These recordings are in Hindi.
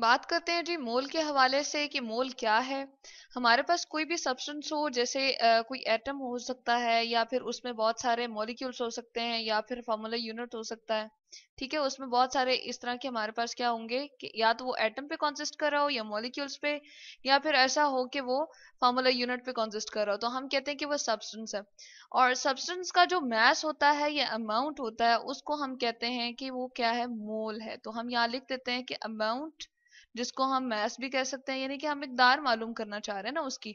बात करते हैं जी मोल के हवाले से कि मोल क्या है हमारे पास कोई भी सब्सटेंस हो जैसे आ, कोई एटम हो सकता है या फिर उसमें बहुत सारे मॉलिक्यूल्स हो सकते हैं या फिर फार्मूला यूनिट हो सकता है ठीक है उसमें बहुत सारे इस तरह के हमारे पास क्या होंगे कि या तो वो एटम पे कॉन्सिस्ट कर रहा हो या मॉलिक्यूल्स पे या फिर ऐसा हो कि वो फार्मूला यूनिट पे कॉन्सिस्ट कर रहा हो तो हम कहते हैं कि वो सब्सटेंस है और सब्सटेंस का जो मैस होता है या अमाउंट होता है उसको हम कहते हैं कि वो क्या है मोल है तो हम यहाँ लिख देते हैं कि अमाउंट जिसको हम मैस भी कह सकते हैं यानी कि हम मकदार मालूम करना चाह रहे हैं ना उसकी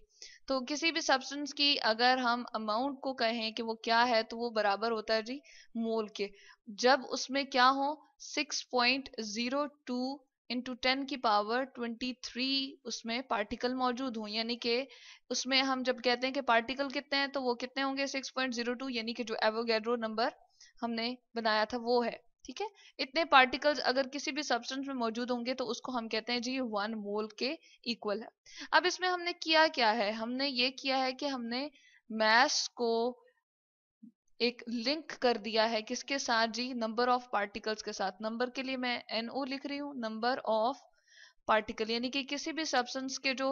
तो किसी भी सब्सटेंस की अगर हम अमाउंट को कहें कि वो क्या है तो वो बराबर होता है जी मोल के जब उसमें क्या हो six point zero two into ten की पावर ट्वेंटी थ्री उसमें पार्टिकल मौजूद हों यानी कि उसमें हम जब कहते हैं कि पार्टिकल कितने हैं तो वो कितने होंगे सिक्स पॉइंट जीरो टू यानी कि जो एवोगेड्रो नंबर हमने बनाया था वो है ठीक है इतने पार्टिकल्स अगर किसी भी सब्सटेंस में मौजूद होंगे तो उसको हम कहते हैं जी वन मोल के इक्वल है अब इसमें हमने किया क्या है हमने ये किया है कि हमने मैस को एक लिंक कर दिया है किसके साथ जी नंबर ऑफ पार्टिकल्स के साथ नंबर के लिए मैं एनओ लिख रही हूँ नंबर ऑफ पार्टिकल यानी कि किसी भी सब्सटेंस के जो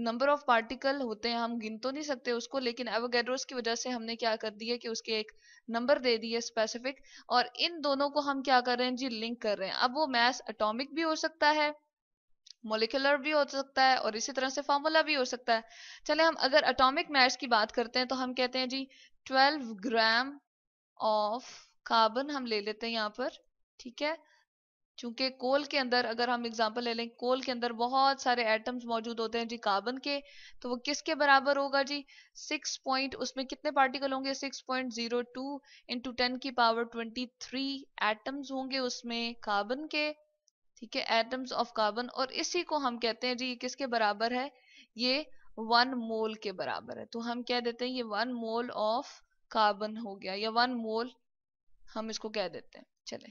नंबर ऑफ पार्टिकल होते हैं हम गिन तो नहीं सकते उसको लेकिन एवोगेड्रोस की वजह से हमने क्या कर दिया कि उसके एक नंबर दे दिए स्पेसिफिक और इन दोनों को हम क्या कर रहे हैं जी लिंक कर रहे हैं अब वो मैस अटोमिक भी हो सकता है मोलिकुलर भी हो सकता है और इसी तरह से फॉर्मूला भी हो सकता है चले हम अगर अटोमिक मैस की बात करते हैं तो हम कहते हैं जी ट्वेल्व ग्राम ऑफ कार्बन हम ले लेते हैं यहाँ पर ठीक है चूंकि कोल के अंदर अगर हम एग्जाम्पल ले लें कोल के अंदर बहुत सारे एटम्स मौजूद होते हैं जी कार्बन के तो वो किसके बराबर होगा जी सिक्स पॉइंट उसमें कितने पार्टिकल होंगे six point zero two into ten की पावर ट्वेंटी थ्री एटम्स होंगे उसमें कार्बन के ठीक है एटम्स ऑफ कार्बन और इसी को हम कहते हैं जी किसके बराबर है ये वन मोल के बराबर है तो हम कह देते हैं ये वन मोल ऑफ कार्बन हो गया या वन मोल हम इसको कह देते हैं चले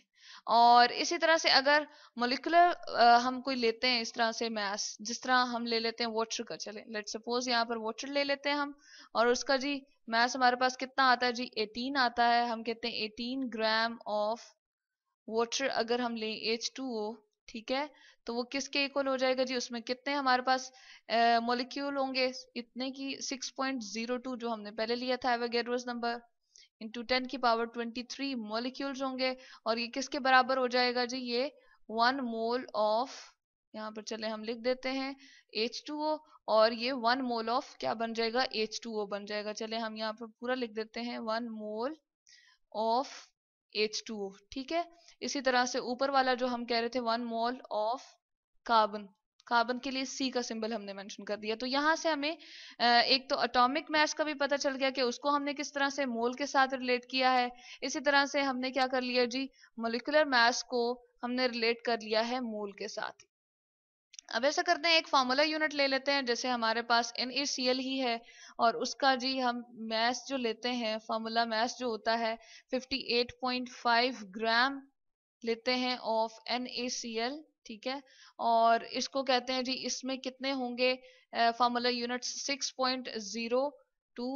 और इसी तरह से अगर मोलिकुलर हम कोई लेते हैं इस तरह से मैस जिस तरह हम ले लेते हैं वाटर का चले लेट सपोज यहाँ पर वाटर ले लेते हैं हम और उसका जी मैस हमारे पास कितना आता है जी एटीन आता है हम कहते हैं एटीन ग्राम ऑफ वाटर अगर हम लें एच ठीक है तो वो किसके इक्वल हो जाएगा जी उसमें कितने हमारे पास मोलिक्यूल होंगे इतने की 6.02 जो हमने पहले लिया था एवेगेड्रोस नंबर इंटू टेन की पावर ट्वेंटी थ्री मोलिक्यूल्स होंगे और ये किसके बराबर हो जाएगा जी ये वन मोल ऑफ यहाँ पर चले हम लिख देते हैं एच टू ओ और ये वन मोल ऑफ क्या बन जाएगा एच टू ओ बन जाएगा चले हम यहाँ पर पूरा लिख देते हैं one mole of H two O ठीक है इसी तरह से ऊपर वाला जो हम कह रहे थे one mole of carbon carbon के लिए सी का सिंबल हमने मेंशन कर दिया तो यहाँ से हमें एक तो अटोमिक मैस का भी पता चल गया कि उसको हमने किस तरह से मोल के साथ रिलेट किया है इसी तरह से हमने क्या कर लिया जी मोलिकुलर मैस को हमने रिलेट कर लिया है मोल के साथ अब ऐसा करते हैं एक फॉर्मूला यूनिट ले लेते हैं जैसे हमारे पास एन ही है और उसका जी हम मैस जो लेते हैं फॉर्मूला मैस जो होता है 58.5 ग्राम लेते हैं ऑफ एन ठीक है और इसको कहते हैं जी इसमें कितने होंगे formula unit six point zero two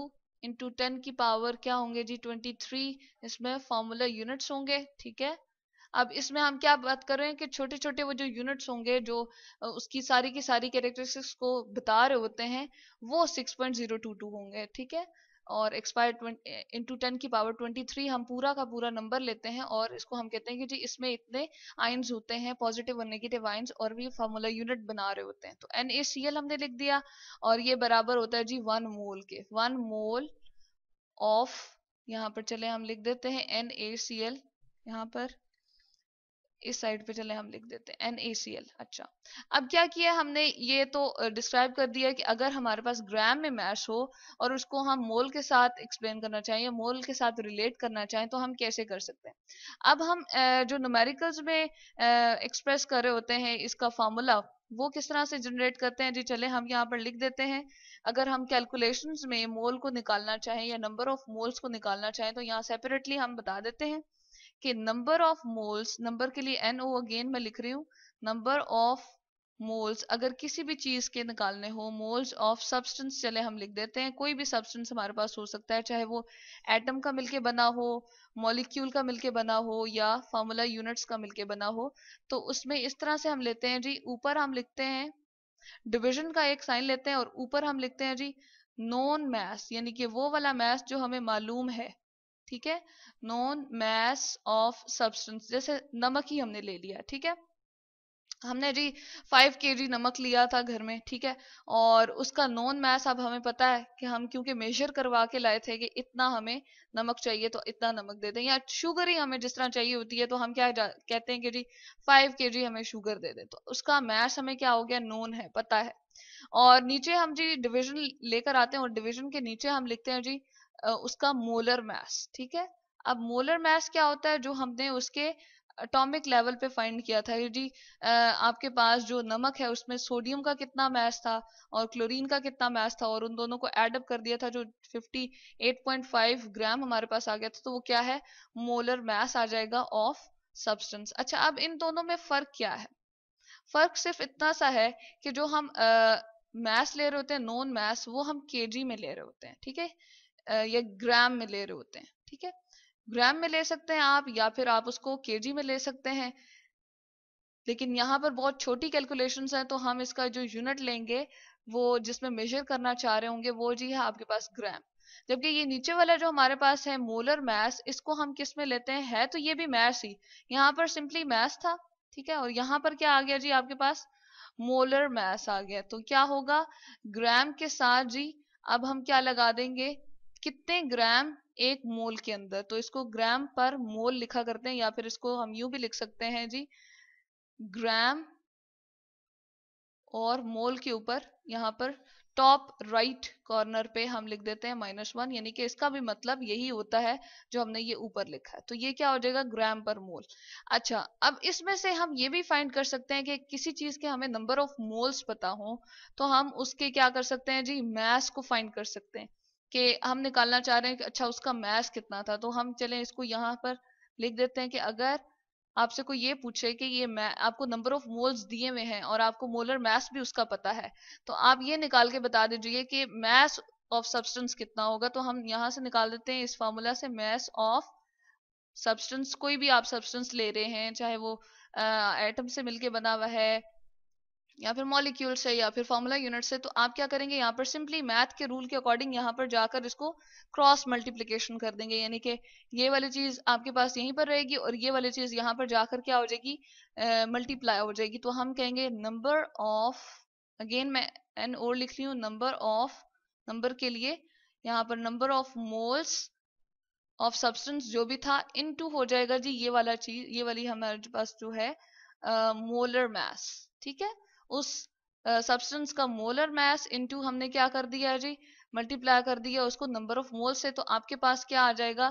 into ten की पावर क्या होंगे जी ट्वेंटी थ्री इसमें फॉर्मूला यूनिट्स होंगे ठीक है अब इसमें हम क्या बात कर रहे हैं कि छोटे छोटे वो जो यूनिट्स होंगे जो उसकी सारी की सारी कैरेक्टरिस्टिक्स को बता रहे होते हैं वो 6.022 होंगे ठीक है और एक्सपायर इंटू टेन की पावर ट्वेंटी थ्री हम पूरा का पूरा नंबर लेते हैं और इसको हम कहते हैं कि जी इसमें इतने आइन्स होते हैं पॉजिटिव और नेगेटिव आइन्स और भी फार्मूला यूनिट बना रहे होते हैं तो एन ए सी एल हमने लिख दिया और ये बराबर होता है जी वन मोल के वन मोल ऑफ यहाँ पर चले हम लिख देते हैं एन ए सी एल यहाँ पर इस साइड पे चले हम लिख देते हैं एन ए सी एल अच्छा अब क्या किया हमने ये तो डिस्क्राइब कर दिया कि अगर हमारे पास ग्राम में मैश हो और उसको हम मोल के साथ एक्सप्लेन करना या मोल के साथ रिलेट करना चाहें तो हम कैसे कर सकते हैं अब हम जो नोमेरिकल्स में एक्सप्रेस कर रहे होते हैं इसका फॉर्मूला वो किस तरह से जनरेट करते हैं जी चले हम यहाँ पर लिख देते हैं अगर हम कैलकुलेशंस में मोल को निकालना चाहें या नंबर ऑफ मोल्स को निकालना चाहें तो यहाँ सेपरेटली हम बता देते हैं कि नंबर ऑफ मोल्स नंबर के लिए एन ओ अगेन मैं लिख रही हूँ नंबर ऑफ मोल्स अगर किसी भी चीज के निकालने हो मोल्स ऑफ सब्सटेंस चले हम लिख देते हैं कोई भी सब्सटेंस हमारे पास हो सकता है चाहे वो एटम का मिलके बना हो मॉलिक्यूल का मिलके बना हो या फार्मूला यूनिट्स का मिलके बना हो तो उसमें इस तरह से हम लेते हैं जी ऊपर हम लिखते हैं डिविजन का एक साइन लेते हैं और ऊपर हम लिखते हैं जी नॉन मैस यानी कि वो वाला मैथ जो हमें मालूम है ठीक है नॉन मैस ऑफ सब्सटेंस जैसे नमक ही हमने ले लिया ठीक है हमने जी फाइव के जी नमक लिया था घर में ठीक है और उसका नॉन मैस अब हमें पता है कि हम क्योंकि मेजर करवा के लाए थे कि इतना हमें नमक चाहिए तो इतना नमक दे दें या शुगर ही हमें जिस तरह चाहिए होती है तो हम क्या कहते हैं कि जी फाइव के जी हमें शुगर दे दें तो उसका मैस हमें क्या हो गया नॉन है पता है और नीचे हम जी डिविजन लेकर आते हैं और डिविजन के नीचे हम लिखते हैं जी उसका मोलर मास ठीक है अब मोलर मास क्या होता है जो हमने उसके अटोमिक लेवल पे फाइंड किया था जी आपके पास जो नमक है उसमें सोडियम का कितना मैस था और क्लोरीन का कितना मैस था और उन दोनों को एडअप कर दिया था जो 58.5 ग्राम हमारे पास आ गया था तो वो क्या है मोलर मैस आ जाएगा ऑफ सब्सटेंस अच्छा अब इन दोनों में फर्क क्या है फर्क सिर्फ इतना सा है कि जो हम मैस ले रहे होते हैं नॉन मैस वो हम के में ले रहे होते हैं ठीक है या ग्राम में ले रहे होते हैं ठीक है ग्राम में ले सकते हैं आप या फिर आप उसको केजी में ले सकते हैं लेकिन यहाँ पर बहुत छोटी कैलकुलेशन है तो हम इसका जो यूनिट लेंगे वो जिसमें मेजर करना चाह रहे होंगे वो जी है आपके पास ग्राम जबकि ये नीचे वाला जो हमारे पास है मोलर मैस इसको हम किस में लेते हैं है तो ये भी मैस ही यहाँ पर सिंपली मैस था ठीक है और यहाँ पर क्या आ गया जी आपके पास मोलर मैस आ गया तो क्या होगा ग्राम के साथ जी अब हम क्या लगा देंगे कितने ग्राम एक मोल के अंदर तो इसको ग्राम पर मोल लिखा करते हैं या फिर इसको हम यू भी लिख सकते हैं जी ग्राम और मोल के ऊपर यहाँ पर टॉप राइट कॉर्नर पे हम लिख देते हैं माइनस वन यानी कि इसका भी मतलब यही होता है जो हमने ये ऊपर लिखा है तो ये क्या हो जाएगा ग्राम पर मोल अच्छा अब इसमें से हम ये भी फाइंड कर सकते हैं कि किसी चीज के हमें नंबर ऑफ मोल्स पता हो तो हम उसके क्या कर सकते हैं जी मैस को फाइंड कर सकते हैं कि हम निकालना चाह रहे हैं कि अच्छा उसका मैथ कितना था तो हम चले इसको यहाँ पर लिख देते हैं कि अगर आपसे कोई ये पूछे कि ये आपको नंबर ऑफ मोल्स दिए हुए हैं और आपको मोलर मैथ भी उसका पता है तो आप ये निकाल के बता दीजिए कि मैथ ऑफ सब्सटेंस कितना होगा तो हम यहाँ से निकाल देते हैं इस फार्मूला से मैथ ऑफ सब्सटेंस कोई भी आप सब्सटेंस ले रहे हैं चाहे वो एटम से मिलके बना हुआ है या फिर मॉलिक्यूल से या फिर फॉर्मूला यूनिट से तो आप क्या करेंगे यहाँ पर सिंपली मैथ के रूल के अकॉर्डिंग यहाँ पर जाकर इसको क्रॉस मल्टीप्लीकेशन कर देंगे यानी कि ये वाली चीज आपके पास यहीं पर रहेगी और ये वाली चीज यहाँ पर जाकर क्या हो जाएगी मल्टीप्लाई uh, हो जाएगी तो हम कहेंगे नंबर ऑफ अगेन मैं एन और लिख रही हूँ नंबर ऑफ नंबर के लिए यहाँ पर number of moles of substance जो भी था टू हो जाएगा जी ये वाला चीज ये वाली हमारे पास जो है मोलर uh, मैस ठीक है उस सब्सटेंस का मोलर मास इनटू हमने क्या कर दिया जी मल्टीप्लाई कर दिया उसको नंबर ऑफ मोल से तो आपके पास क्या आ जाएगा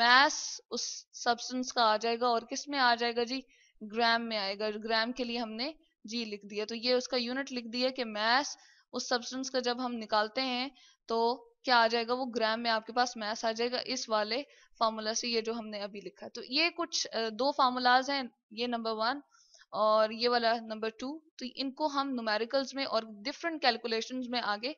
मास uh, उस सब्सटेंस का आ जाएगा और किस में आ जाएगा जी ग्राम में आएगा ग्राम के लिए हमने जी लिख दिया तो ये उसका यूनिट लिख दिया कि मास उस सब्सटेंस का जब हम निकालते हैं तो क्या आ जाएगा वो ग्राम में आपके पास मैस आ जाएगा इस वाले फार्मूला से ये जो हमने अभी लिखा है तो ये कुछ दो फार्मूलाज हैं ये नंबर वन और ये वाला नंबर टू तो इनको हम नोमेरिकल्स में और डिफरेंट कैलकुलेशंस में आगे